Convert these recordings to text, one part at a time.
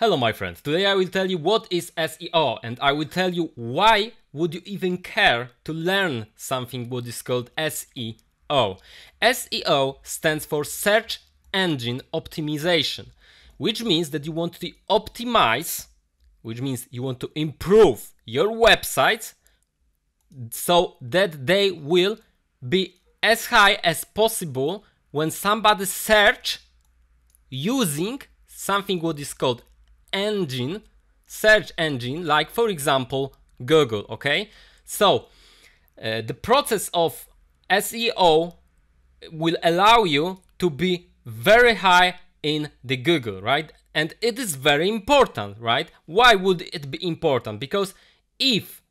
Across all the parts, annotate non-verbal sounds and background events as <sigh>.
Hello my friends, today I will tell you what is SEO and I will tell you why would you even care to learn something what is called SEO. SEO stands for Search Engine Optimization, which means that you want to optimize, which means you want to improve your websites so that they will be as high as possible when somebody search using something what is called engine, search engine, like for example, Google, okay? So uh, the process of SEO will allow you to be very high in the Google, right? And it is very important, right? Why would it be important? Because if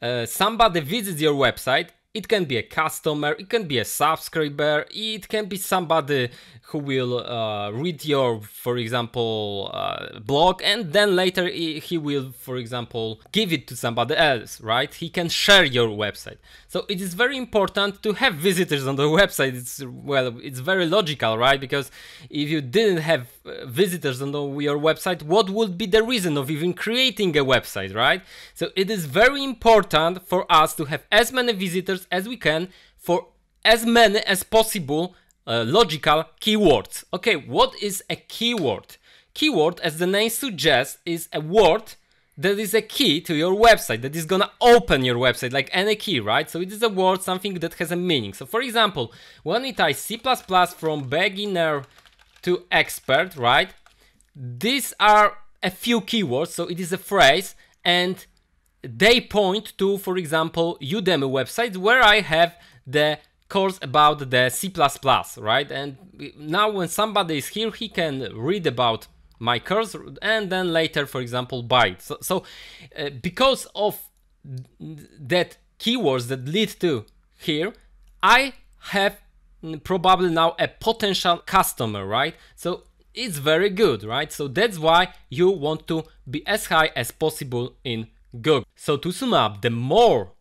uh, somebody visits your website it can be a customer, it can be a subscriber, it can be somebody who will uh, read your, for example, uh, blog, and then later he will, for example, give it to somebody else, right? He can share your website. So it is very important to have visitors on the <laughs> website. It's well, it's very logical, right? Because if you didn't have uh, visitors on your website, what would be the reason of even creating a website, right? So it is very important for us to have as many visitors searches as we can for as many as possible uh, logical keywords. Okay, what is a keyword? Keyword, as the name suggests, is a word that is a key to your website that is gonna open your website like any key, right? So it is a word, something that has a meaning. So for example, when it is C++ from beginner to expert, right? These are a few keywords, so it is a phrase and they point to, for example, Udemy websites where I have the course about the C++, right? And now when somebody is here, he can read about my course and then later, for example, buy it. So, so uh, because of that keywords that lead to here, I have mm, probably now a potential customer, right? So it's very good, right? So that's why you want to be as high as possible in so to sum up, the more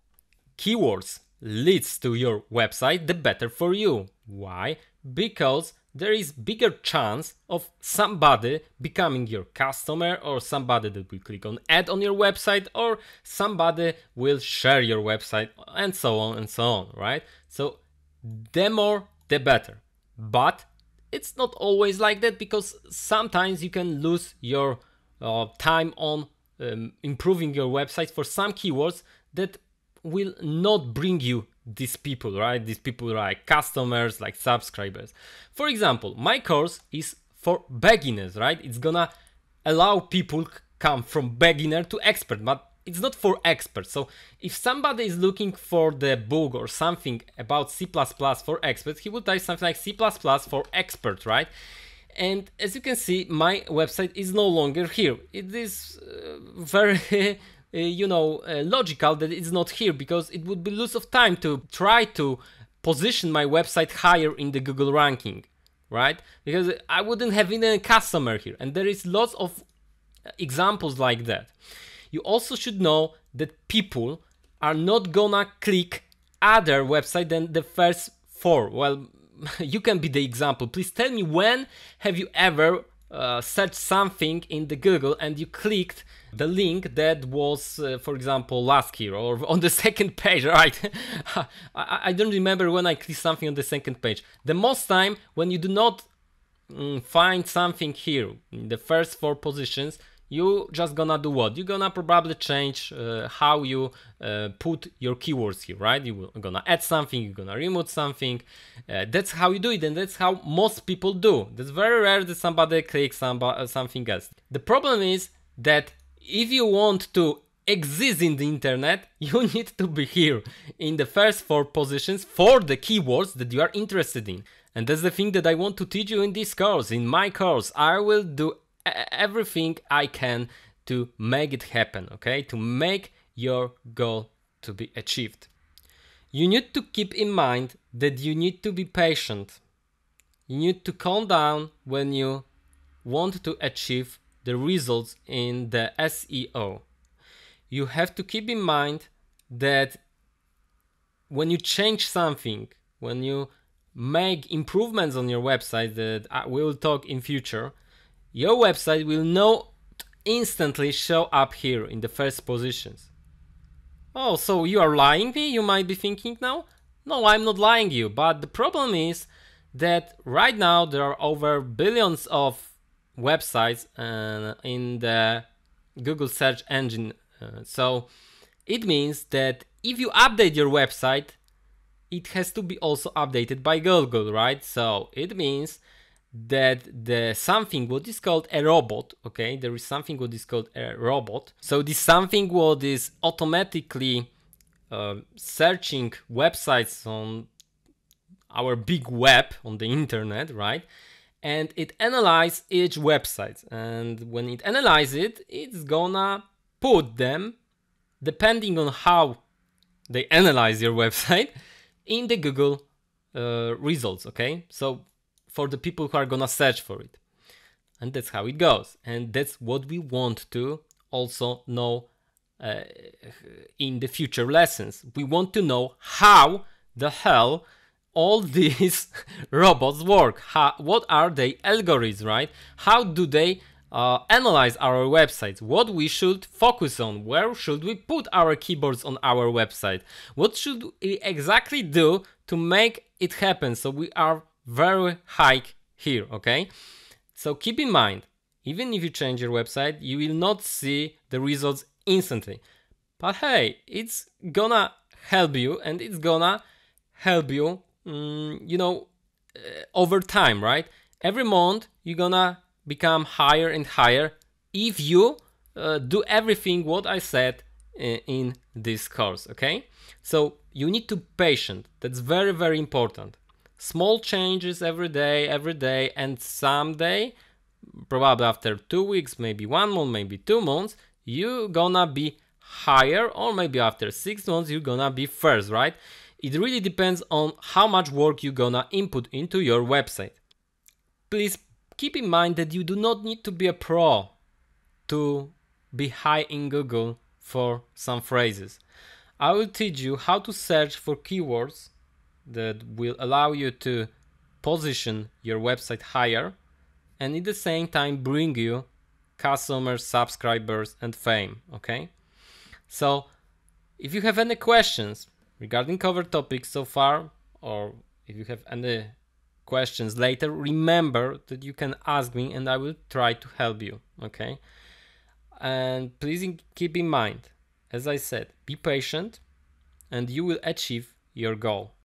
keywords leads to your website, the better for you. Why? Because there is bigger chance of somebody becoming your customer or somebody that will click on ad on your website or somebody will share your website and so on and so on, right? So the more the better. But it's not always like that because sometimes you can lose your uh, time on um, improving your website for some keywords that will not bring you these people, right? These people like customers, like subscribers. For example, my course is for beginners, right? It's gonna allow people come from beginner to expert, but it's not for experts. So if somebody is looking for the book or something about C++ for experts, he would type something like C++ for expert, right? and as you can see my website is no longer here it is uh, very <laughs> uh, you know uh, logical that it's not here because it would be loss of time to try to position my website higher in the google ranking right because i wouldn't have any customer here and there is lots of examples like that you also should know that people are not gonna click other website than the first four well <laughs> you can be the example. Please tell me when have you ever uh, searched something in the Google and you clicked the link that was, uh, for example, last year or <laughs> on the second page, right? <laughs> I, I, don't remember when I clicked something on the second page. The most time when you do not mm, find something here in the first four positions, you just gonna do what? You're gonna probably change uh, how you uh, put your keywords here, right? You're gonna add something, you're gonna remove something. Uh, that's how you do it, and that's how most people do. That's very rare that somebody clicks uh, something else. The problem is that if you want to exist in the internet, <laughs> you need to be here in the first four positions for the keywords that you are interested in. And that's the thing that I want to teach you in this course, in my course. I will do everything I can to make it happen, okay? To make your goal to be achieved. You need to keep in mind that you need to be patient. You need to calm down when you want to achieve the results in the SEO. You have to keep in mind that when you change something, when you make improvements on your website that uh, we will talk in future, your website will not instantly show up here in the first positions. Oh, so you are lying me, you might be thinking now? No, I'm not lying you, but the problem is that right now there are over billions of websites uh, in the Google search engine. Uh, so it means that if you update your website, it has to be also updated by Google, right? So it means that the something what is called a robot okay there is something what is called a robot so this something what is automatically uh, searching websites on our big web on the internet right and it analyzes each website and when it analyzes it it's gonna put them depending on how they analyze your <laughs> website in the google uh, results okay so for the people who are gonna search for it. And that's how it goes. And that's what we want to also know uh, in the future lessons. We want to know how the hell all <laughs> these robots work. How, what are they algorithms, right? How do they uh, analyze our websites? What we should focus on? Where should we put our keyboards on our website? What should we exactly do to make it happen? So we are very high here, okay? So keep in mind, even if you change your website, you will not see the results instantly. But hey, it's gonna help you and it's gonna help you, mm, you know, uh, over time, right? Every month you're gonna become higher and higher if you uh, do everything what I said uh, in this course, okay? So you need to be patient. That's very, very important small changes every day, every day, and someday, probably after two weeks, maybe one month, maybe two months, you gonna be higher, or maybe after six months, you gonna be first, right? It really depends on how much work you gonna input into your website. Please keep in mind that you do not need to be a pro to be high in Google for some phrases. I will teach you how to search for keywords that will allow you to position your website higher and at the same time bring you customers, subscribers, and fame. Okay. So if you have any questions regarding covered topics so far, or if you have any questions later, remember that you can ask me and I will try to help you. Okay. And please keep in mind, as I said, be patient and you will achieve your goal.